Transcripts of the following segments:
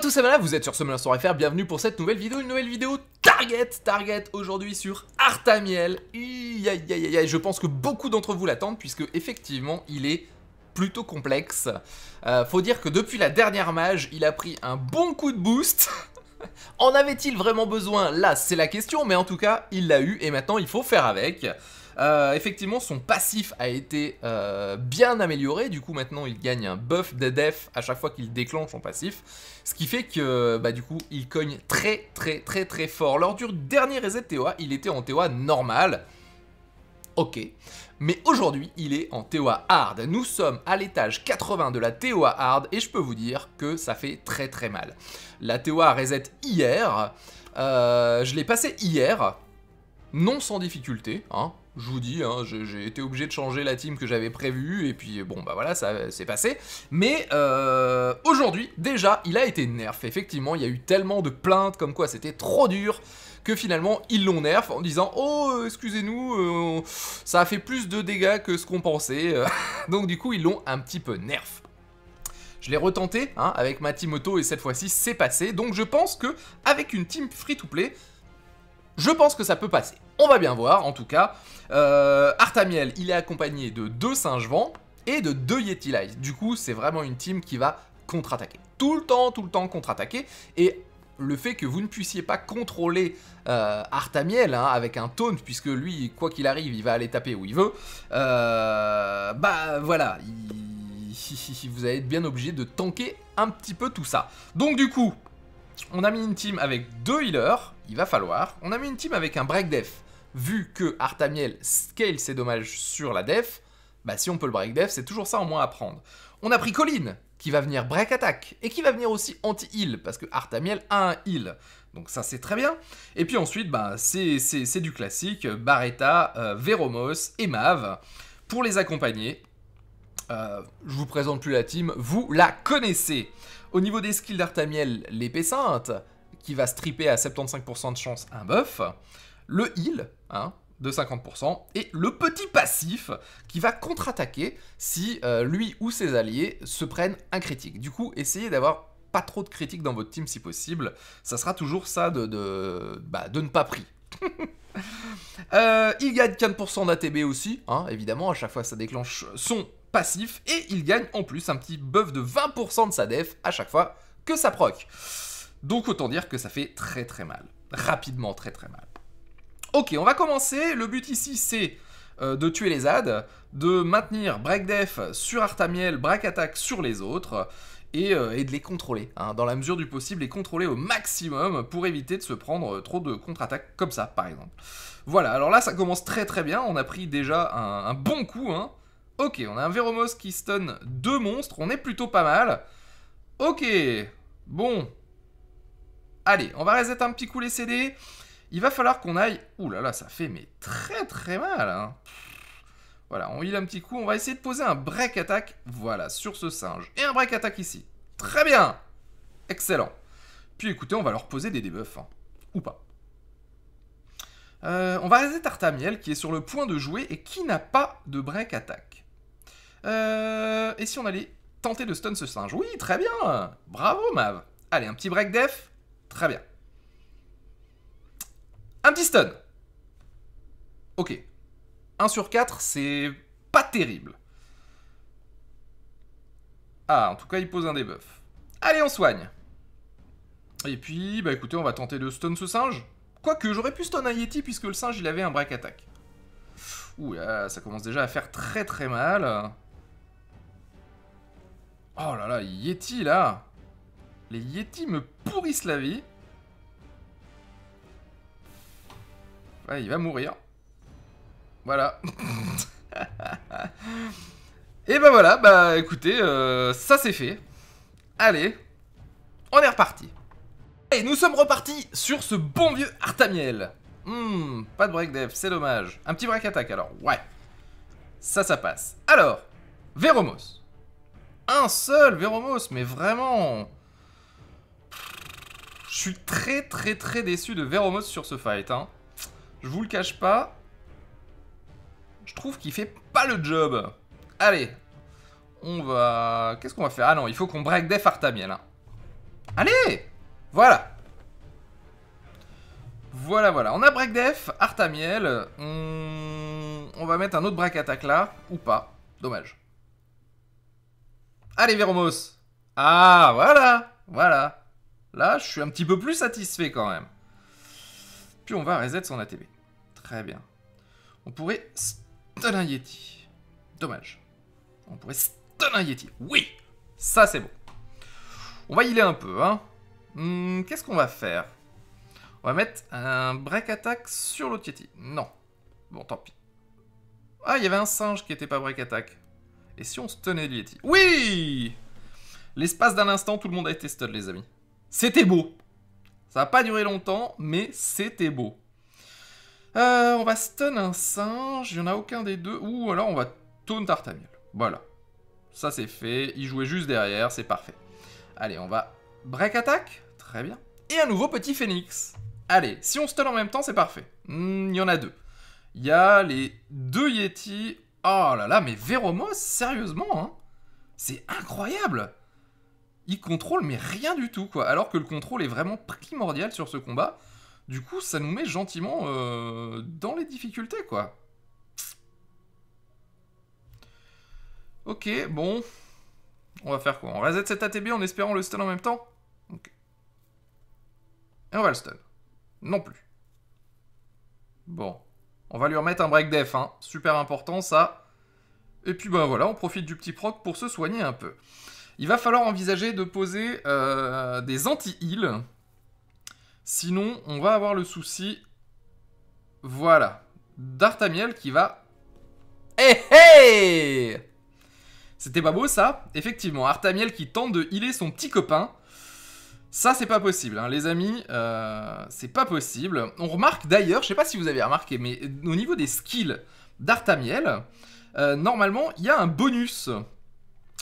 à tous, c'est vous êtes sur Summoners.fr, bienvenue pour cette nouvelle vidéo, une nouvelle vidéo Target, Target aujourd'hui sur Artamiel. Iiii, je pense que beaucoup d'entre vous l'attendent puisque effectivement il est plutôt complexe. Euh, faut dire que depuis la dernière mage, il a pris un bon coup de boost. en avait-il vraiment besoin Là, c'est la question, mais en tout cas, il l'a eu et maintenant il faut faire avec. Euh, effectivement, son passif a été euh, bien amélioré. Du coup, maintenant, il gagne un buff de def à chaque fois qu'il déclenche son passif. Ce qui fait que, bah, du coup, il cogne très, très, très, très fort. Lors du dernier reset TOA, il était en TOA normal. Ok. Mais aujourd'hui, il est en TOA hard. Nous sommes à l'étage 80 de la TOA hard et je peux vous dire que ça fait très très mal. La TOA reset hier. Euh, je l'ai passé hier non sans difficulté, hein. je vous dis, hein, j'ai été obligé de changer la team que j'avais prévue, et puis bon, bah voilà, ça s'est passé. Mais euh, aujourd'hui, déjà, il a été nerf. Effectivement, il y a eu tellement de plaintes comme quoi c'était trop dur que finalement ils l'ont nerf en disant oh euh, excusez-nous euh, ça a fait plus de dégâts que ce qu'on pensait donc du coup ils l'ont un petit peu nerf je l'ai retenté hein, avec ma team auto et cette fois-ci c'est passé donc je pense que avec une team free to play je pense que ça peut passer. On va bien voir, en tout cas. Euh, Artamiel, il est accompagné de deux singes vents et de deux Yeti Lies. Du coup, c'est vraiment une team qui va contre-attaquer. Tout le temps, tout le temps contre-attaquer. Et le fait que vous ne puissiez pas contrôler euh, Artamiel hein, avec un taunt, puisque lui, quoi qu'il arrive, il va aller taper où il veut, euh, bah voilà, vous allez être bien obligé de tanker un petit peu tout ça. Donc du coup, on a mis une team avec deux healers, il va falloir. On a mis une team avec un break def. Vu que Artamiel scale ses dommages sur la def, bah si on peut le break def, c'est toujours ça en moins à prendre. On a pris Colline, qui va venir break attack, et qui va venir aussi anti-heal, parce que Artamiel a un heal. Donc ça c'est très bien. Et puis ensuite, bah, c'est du classique, Barretta, euh, Veromos et Mav, pour les accompagner euh, je vous présente plus la team, vous la connaissez. Au niveau des skills d'Artamiel, l'épée sainte, qui va stripper à 75% de chance un buff. Le heal, hein, de 50%, et le petit passif qui va contre-attaquer si euh, lui ou ses alliés se prennent un critique. Du coup, essayez d'avoir pas trop de critiques dans votre team si possible. Ça sera toujours ça de, de, bah, ne pas pris. Euh, il gagne 4% d'ATB aussi, hein, évidemment, à chaque fois ça déclenche son passif et il gagne en plus un petit buff de 20% de sa def à chaque fois que ça proc. Donc autant dire que ça fait très très mal. Rapidement très très mal. Ok, on va commencer. Le but ici c'est euh, de tuer les ZAD, de maintenir break def sur Artamiel, break attack sur les autres. Et, euh, de les contrôler. Hein, dans la mesure du possible, les contrôler au maximum pour éviter de se prendre euh, trop de contre-attaques comme ça, par exemple. Voilà, alors là, ça commence très très bien. On a pris déjà un, un bon coup. Hein. Ok, on a un Véromos qui stun deux monstres. On est plutôt pas mal. Ok, bon. Allez, on va reset un petit coup les CD. Il va falloir qu'on aille... Ouh là là, ça fait mais très très mal. Hein. Voilà, on heal un petit coup. On va essayer de poser un break attack, voilà, sur ce singe. Et un break attack ici. Très bien Excellent. Puis écoutez, on va leur poser des debuffs. Hein. Ou pas. Euh, on va reset Artamiel qui est sur le point de jouer et qui n'a pas de break attack. Euh, et si on allait tenter de stun ce singe Oui, très bien Bravo, Mav Allez, un petit break def Très bien. Un petit stun Ok. 1 sur 4, c'est pas terrible. Ah, en tout cas, il pose un debuff. Allez, on soigne Et puis, bah écoutez, on va tenter de stun ce singe. Quoique, j'aurais pu stun un Yeti puisque le singe, il avait un break attack. Ouh là, ça commence déjà à faire très très mal. Oh là là, Yeti là Les Yeti me pourrissent la vie. Ouais, il va mourir. Voilà. Et ben voilà, bah écoutez, euh, ça c'est fait. Allez, on est reparti. Et nous sommes repartis sur ce bon vieux Artamiel. Hmm, pas de break dev, c'est dommage. Un petit break attaque alors, ouais. Ça, ça passe. Alors, Véromos un seul Véromos, mais vraiment Je suis très très très déçu de Véromos sur ce fight, hein. Je vous le cache pas. Je trouve qu'il fait pas le job. Allez, on va... Qu'est-ce qu'on va faire Ah non, il faut qu'on break def Artamiel. Hein. Allez Voilà Voilà, voilà. On a break def, Artamiel. On... on va mettre un autre break attaque là, ou pas. Dommage. Allez, Véromos Ah, voilà Voilà Là, je suis un petit peu plus satisfait quand même. Puis on va reset son ATB. Très bien. On pourrait stun un Yeti. Dommage. On pourrait stun un Yeti. Oui Ça, c'est bon. On va y aller un peu, hein. Hmm, qu'est-ce qu'on va faire On va mettre un break attack sur l'autre Yeti. Non. Bon, tant pis. Ah, il y avait un singe qui était pas break attack. Et si on le yeti Oui L'espace d'un instant, tout le monde a été stun, les amis. C'était beau Ça n'a pas duré longtemps, mais c'était beau. Euh, on va stun un singe, il n'y en a aucun des deux. Ou alors on va taunt Artamiel. Voilà. Ça c'est fait, il jouait juste derrière, c'est parfait. Allez, on va break attack, très bien. Et un nouveau petit phénix. Allez, si on stun en même temps, c'est parfait. Hmm, il y en a deux. Il y a les deux Yeti Oh là là, mais Véromos, sérieusement, hein c'est incroyable Il contrôle, mais rien du tout, quoi. Alors que le contrôle est vraiment primordial sur ce combat. Du coup, ça nous met gentiment euh, dans les difficultés, quoi. Ok, bon. On va faire quoi On reset cet ATB en espérant le stun en même temps Ok. Et on va le stun. Non plus. Bon. On va lui remettre un break def, hein. super important ça. Et puis ben voilà, on profite du petit proc pour se soigner un peu. Il va falloir envisager de poser euh, des anti-heal. Sinon, on va avoir le souci... Voilà. D'Artamiel qui va... Eh hé C'était pas beau ça Effectivement, Artamiel qui tente de healer son petit copain. Ça, c'est pas possible, hein, les amis. Euh, c'est pas possible. On remarque d'ailleurs, je sais pas si vous avez remarqué, mais au niveau des skills d'Artamiel, euh, normalement, il y a un bonus.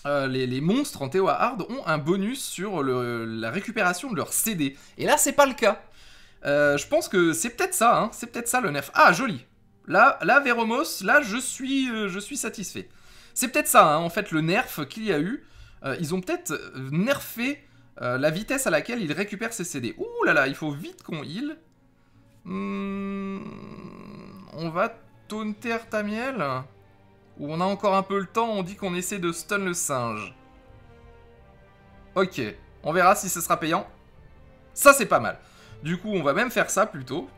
Euh, les, monstres en Théo Hard ont un bonus sur la récupération de leur CD. Et là, c'est pas le cas. je pense que c'est peut-être ça, hein, c'est peut-être ça le nerf. Ah, joli. Là, là Véromos, là, je suis, je suis satisfait. C'est peut-être ça, hein, en fait, le nerf qu'il y a eu. ils ont peut-être nerfé euh, la vitesse à laquelle il récupère ses CD. Ouh là là, il faut vite qu'on heal. Hmm, on va taunter ta miel. Ou on a encore un peu le temps, on dit qu'on essaie de stun le singe. Ok, on verra si ce sera payant. Ça, c'est pas mal. Du coup, on va même faire ça plutôt.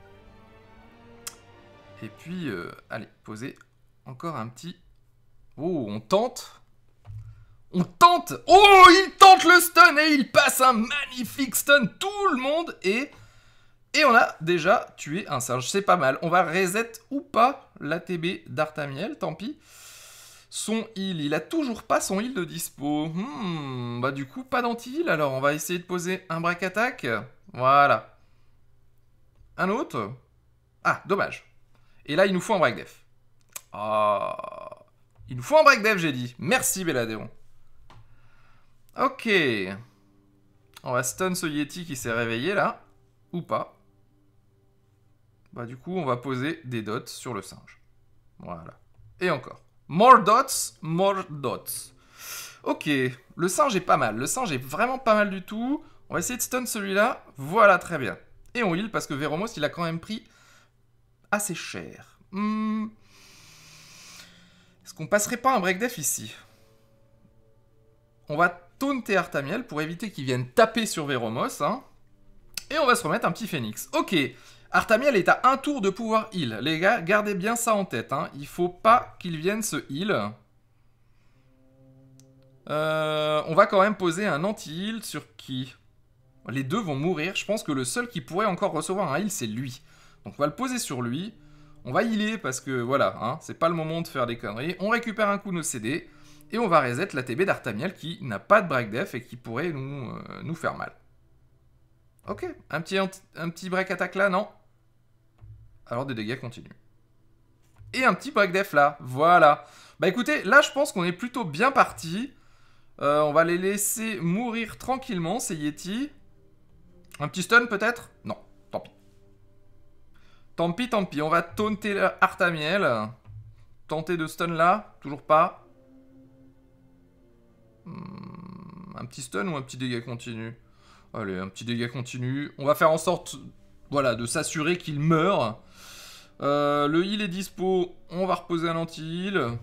Et puis, euh, allez, poser encore un petit... Oh, on tente on tente Oh, il tente le stun et il passe un magnifique stun tout le monde et... Et on a déjà tué un singe, c'est pas mal. On va reset ou pas l'ATB d'Artamiel, tant pis. Son heal, il a toujours pas son heal de dispo. Hmm, bah du coup, pas d'anti-heal alors. On va essayer de poser un break attack. Voilà. Un autre Ah, dommage. Et là, il nous faut un break def. Ah, il nous faut un break def, j'ai dit. Merci, Béladéon. Ok. On va stun ce Yeti qui s'est réveillé là. Ou pas. Bah du coup, on va poser des dots sur le singe. Voilà. Et encore. More dots, more dots. Ok, le singe est pas mal. Le singe est vraiment pas mal du tout. On va essayer de stun celui-là. Voilà, très bien. Et on heal parce que Veromos, il a quand même pris assez cher. Hmm. Est-ce qu'on passerait pas un break def ici On va Taunt et Artamiel pour éviter qu'ils viennent taper sur Véromos. Hein. Et on va se remettre un petit phénix. Ok, Artamiel est à un tour de pouvoir heal. Les gars, gardez bien ça en tête. Il hein. Il faut pas qu'il vienne se heal. Euh, on va quand même poser un anti-heal sur qui Les deux vont mourir. Je pense que le seul qui pourrait encore recevoir un heal, c'est lui. Donc on va le poser sur lui. On va healer parce que voilà, hein, c'est pas le moment de faire des conneries. On récupère un coup nos CD et on va reset TB d'Artamiel qui n'a pas de break def et qui pourrait nous, euh, nous faire mal. Ok, un petit, un petit break attaque là, non Alors des dégâts continuent. Et un petit break def là, voilà. Bah écoutez, là je pense qu'on est plutôt bien parti. Euh, on va les laisser mourir tranquillement, ces Yeti. Un petit stun peut-être Non, tant pis. Tant pis, tant pis. On va taunter Artamiel. Tenter de stun là, toujours pas. Hmm, un petit stun ou un petit dégât continu Allez, un petit dégât continu. On va faire en sorte voilà, de s'assurer qu'il meurt. Euh, le heal est dispo, on va reposer un anti-heal.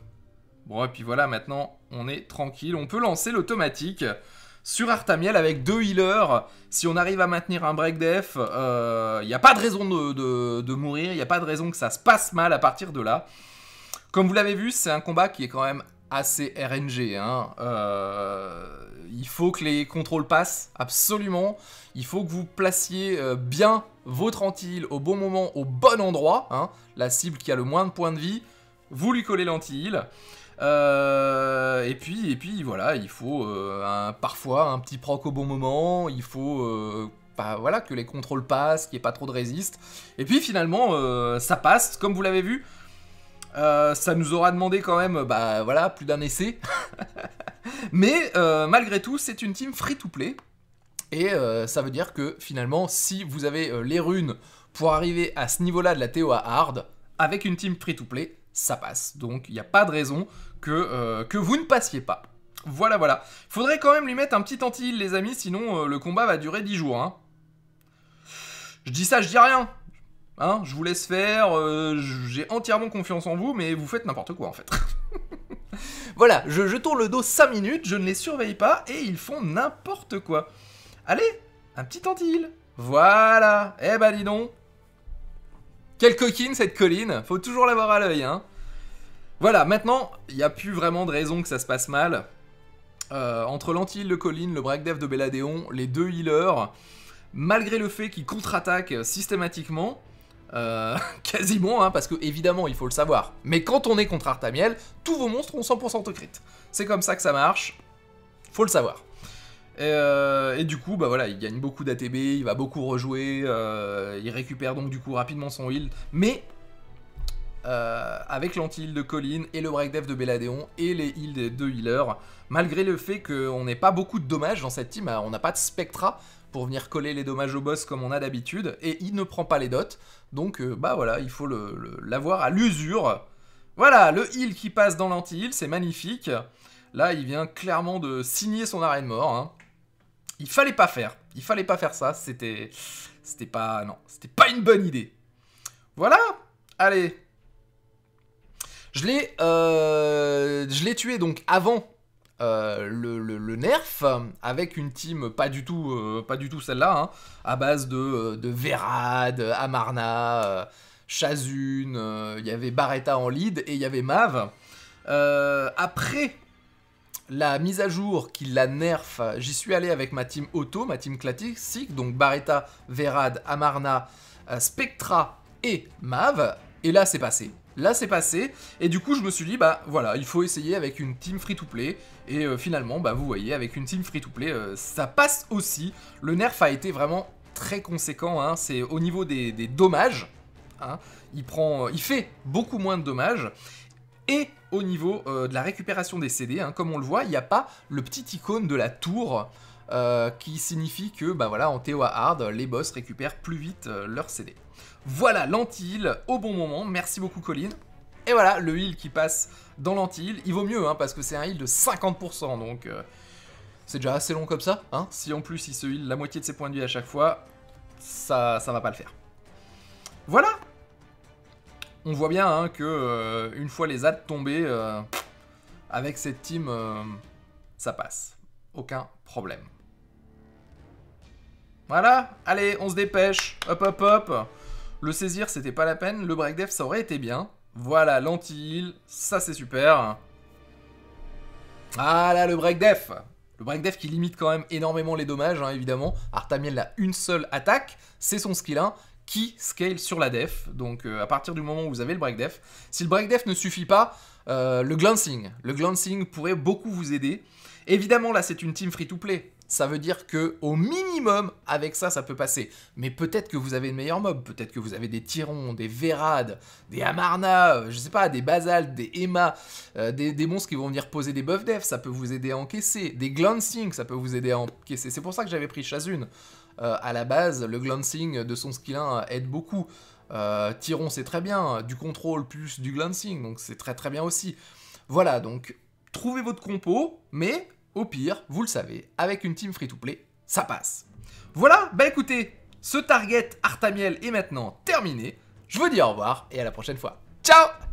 Bon, et puis voilà, maintenant, on est tranquille. On peut lancer l'automatique sur Artamiel avec deux healers. Si on arrive à maintenir un break death, euh, il n'y a pas de raison de, de mourir, il n'y a pas de raison que ça se passe mal à partir de là. Comme vous l'avez vu, c'est un combat qui est quand même assez RNG. Hein. Euh, il faut que les contrôles passent, absolument. Il faut que vous placiez euh, bien votre heal au bon moment, au bon endroit. Hein. La cible qui a le moins de points de vie, vous lui collez lanti euh, et puis, et puis voilà, il faut parfois un petit proc au bon moment, il faut bah, voilà, que les contrôles passent, qu'il n'y ait pas trop de résiste. Et puis finalement, ça passe, comme vous l'avez vu, euh, ça nous aura demandé quand même, bah voilà, plus d'un essai. Mais euh, malgré tout, c'est une team free-to-play. Et euh, ça veut dire que finalement, si vous avez les runes pour arriver à ce niveau-là de la TOA hard, avec une team free-to-play, ça passe. Donc il n'y a pas de raison que, que vous ne passiez pas. Voilà, voilà. Faudrait quand même lui mettre un petit anti les amis, sinon le combat va durer 10 jours. Hein. Je dis ça, je dis rien. Hein, je vous laisse faire, euh, j'ai entièrement confiance en vous, mais vous faites n'importe quoi en fait. voilà, je, tourne le dos 5 minutes, je ne les surveille pas et ils font n'importe quoi. Allez, un petit anti Voilà, eh bah ben, dis donc. Quelle coquine cette colline, faut toujours l'avoir à l'œil. Hein. Voilà, maintenant, il n'y a plus vraiment de raison que ça se passe mal. Euh, entre lanti de Colline, le break de Belladéon, les deux healers, malgré le fait qu'ils contre-attaquent systématiquement, euh, quasiment, hein, parce que évidemment, il faut le savoir. Mais quand on est contre Artamiel, tous vos monstres ont 100% de crit. C'est comme ça que ça marche. Faut le savoir. Et, euh, du coup, bah voilà, il gagne beaucoup d'ATB, il va beaucoup rejouer, euh, il récupère donc du coup rapidement son heal. Mais avec l'anti-heal de Colin et le break de Belladéon et les heals de deux healers, malgré le fait qu'on n'ait pas beaucoup de dommages dans cette team, hein, on n'a pas de Spectra, pour venir coller les dommages au boss comme on a d'habitude, et il ne prend pas les dots, donc euh, bah voilà, il faut l'avoir à l'usure. Voilà, le heal qui passe dans l'anti-heal, c'est magnifique. Là, il vient clairement de signer son arrêt de mort. Hein. Il fallait pas faire, il fallait pas faire ça, c'était... C'était pas... Non, c'était pas une bonne idée. Voilà Allez, je l'ai, euh, je l'ai tué donc avant euh, le, nerf avec une team pas du tout, euh, pas du tout celle-là, hein, à base de, euh, de Amarna, Chazune, il y avait Barretta en lead et il y avait Mav. après la mise à jour qui la nerf, j'y suis allé avec ma team auto, ma team classique, donc Barretta, Verad, Amarna, Spectra et Mav, et là c'est passé. Là, c'est passé. Et du coup, je me suis dit, bah voilà, il faut essayer avec une team free-to-play. Et euh, finalement, bah vous voyez, avec une team free-to-play, euh, ça passe aussi. Le nerf a été vraiment très conséquent. Hein. C'est au niveau des, dommages. Hein. Il, prend, euh, il fait beaucoup moins de dommages. Et au niveau de la récupération des CD, hein, comme on le voit, il n'y a pas le petit icône de la tour qui signifie que, bah voilà, en Théo hard, les boss récupèrent plus vite leurs CD. Voilà, l'anti-heal au bon moment. Merci beaucoup, Colline. Et voilà, le heal qui passe dans l'anti-heal. Il vaut mieux, hein, parce que c'est un heal de 50%, donc... Euh, c'est déjà assez long comme ça, hein. Si en plus il se heal la moitié de ses points de vie à chaque fois, ça, ça va pas le faire. Voilà On voit bien hein, que euh, une fois les ads tombés, euh, avec cette team, ça passe. Aucun problème. Voilà Allez, on se dépêche Hop, hop, hop le saisir, c'était pas la peine. Le break def, ça aurait été bien. Voilà, lentille. Ça, c'est super. Ah là, le break def le break def qui limite quand même énormément les dommages, hein, évidemment. Artamiel a une seule attaque, c'est son skill 1 qui scale sur la def. Donc euh, à partir du moment où vous avez le break def, si le break def ne suffit pas, euh, le glancing. Le glancing pourrait beaucoup vous aider. Évidemment, là, c'est une team free-to-play ça veut dire que au minimum, avec ça, ça peut passer. Mais peut-être que vous avez une meilleure mob. peut-être que vous avez des Tyrons, des Vérades, des Amarna, euh, je sais pas, des Basaltes, des Emma, euh, des, monstres qui vont venir poser des buff def, ça peut vous aider à encaisser. Des Glancing, ça peut vous aider à encaisser. C'est pour ça que j'avais pris Chazune. Euh, à la base, le Glancing de son skill 1 aide beaucoup. Euh, Tyron, c'est très bien, du contrôle plus du glancing, donc c'est très très bien aussi. Voilà, donc trouvez votre compo, mais au pire, vous le savez, avec une team free-to-play, ça passe. Voilà, bah écoutez, ce target Artamiel est maintenant terminé. Je vous dis au revoir et à la prochaine fois. Ciao